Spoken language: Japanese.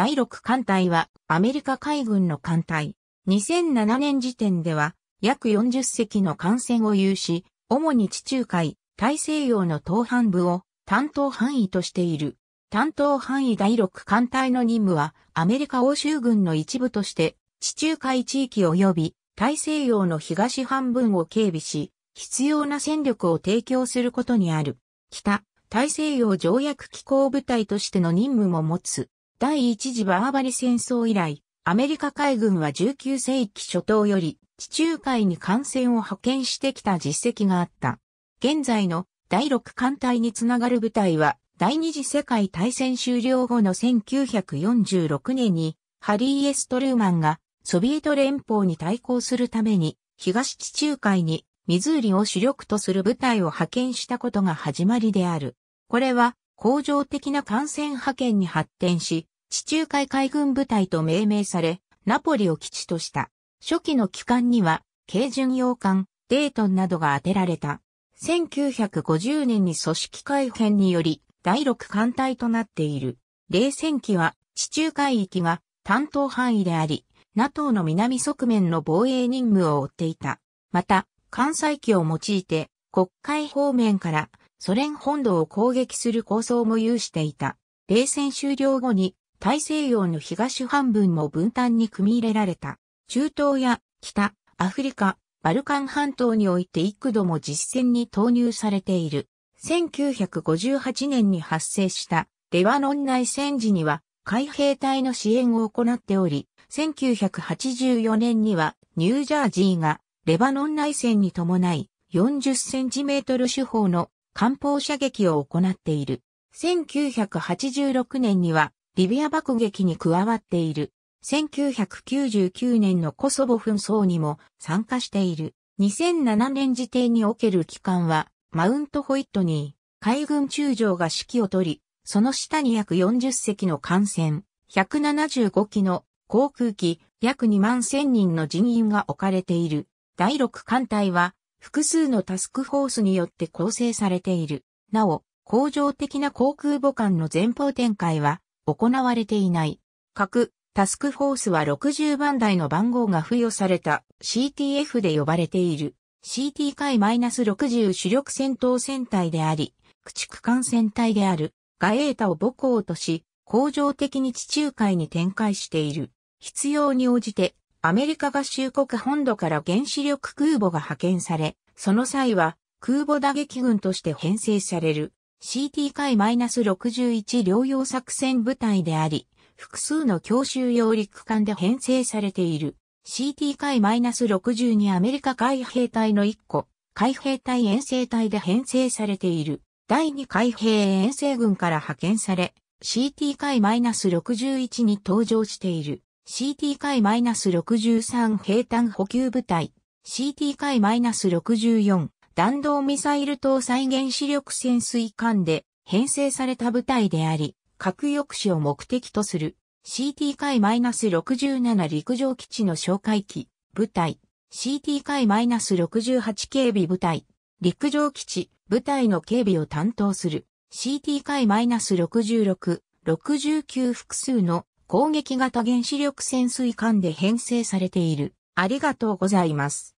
第6艦隊はアメリカ海軍の艦隊。2007年時点では約40隻の艦船を有し、主に地中海、大西洋の東半部を担当範囲としている。担当範囲第6艦隊の任務はアメリカ欧州軍の一部として地中海地域及び大西洋の東半分を警備し、必要な戦力を提供することにある。北、大西洋条約機構部隊としての任務も持つ。第一次バーバリ戦争以来、アメリカ海軍は19世紀初頭より地中海に艦船を派遣してきた実績があった。現在の第6艦隊につながる部隊は第二次世界大戦終了後の1946年にハリー・エストルーマンがソビエト連邦に対抗するために東地中海にミズーリを主力とする部隊を派遣したことが始まりである。これは恒常的な艦船派遣に発展し、地中海海軍部隊と命名され、ナポリを基地とした。初期の機関には、軽巡洋艦、デートンなどが当てられた。1950年に組織改編により、第6艦隊となっている。冷戦期は、地中海域が担当範囲であり、NATO の南側面の防衛任務を負っていた。また、関西機を用いて、国会方面からソ連本土を攻撃する構想も有していた。冷戦終了後に大西洋の東半分も分担に組み入れられた。中東や北、アフリカ、バルカン半島において幾度も実戦に投入されている。1958年に発生したレバノン内戦時には海兵隊の支援を行っており、1984年にはニュージャージーがレバノン内戦に伴い40センチメートル手法の艦砲射撃を行っている。1986年にはリビア爆撃に加わっている。1999年のコソボ紛争にも参加している。2007年時点における機関は、マウントホイットニー、海軍中将が指揮を取り、その下に約40隻の艦船、175機の航空機、約2万1000人の人員が置かれている。第6艦隊は、複数のタスクフォースによって構成されている。なお、恒常的な航空母艦の前方展開は行われていない。各タスクフォースは60番台の番号が付与された CTF で呼ばれている CT 回 -60 主力戦闘戦隊であり、駆逐艦戦隊であるガエータを母港とし、恒常的に地中海に展開している。必要に応じてアメリカ合衆国本土から原子力空母が派遣され、その際は空母打撃軍として編成される CT 海 -61 療養作戦部隊であり、複数の強襲揚陸艦で編成されている CT 海 -62 アメリカ海兵隊の1個、海兵隊遠征隊で編成されている第2海兵遠征軍から派遣され、CT 海 -61 に登場している。CT 回 -63 平坦補給部隊、CT 回 -64 弾道ミサイル搭載原子力潜水艦で編成された部隊であり、核抑止を目的とする CT 回 -67 陸上基地の哨戒機部隊、CT 回 -68 警備部隊、陸上基地部隊の警備を担当する CT 回 -66、69複数の攻撃型原子力潜水艦で編成されている。ありがとうございます。